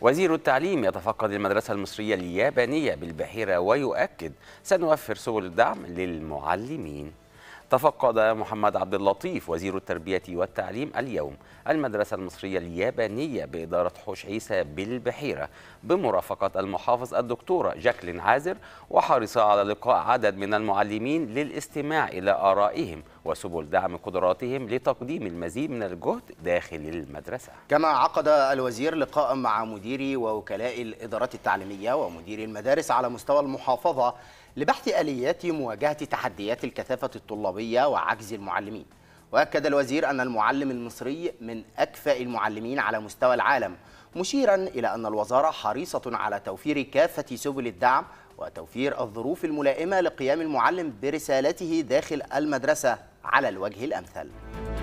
وزير التعليم يتفقد المدرسة المصرية اليابانية بالبحيرة ويؤكد سنوفر سبل الدعم للمعلمين تفقد محمد عبد اللطيف وزير التربية والتعليم اليوم المدرسة المصرية اليابانية بإدارة حوش عيسى بالبحيرة بمرافقة المحافظ الدكتورة جاكلين عازر وحرص على لقاء عدد من المعلمين للاستماع إلى آرائهم وسبل دعم قدراتهم لتقديم المزيد من الجهد داخل المدرسة كما عقد الوزير لقاء مع مديري ووكلاء الإدارات التعليمية ومديري المدارس على مستوى المحافظة لبحث آليات مواجهة تحديات الكثافة الطلابية وعجز المعلمين وأكد الوزير أن المعلم المصري من أكفأ المعلمين على مستوى العالم مشيرا إلى أن الوزارة حريصة على توفير كافة سبل الدعم وتوفير الظروف الملائمة لقيام المعلم برسالته داخل المدرسة على الوجه الأمثل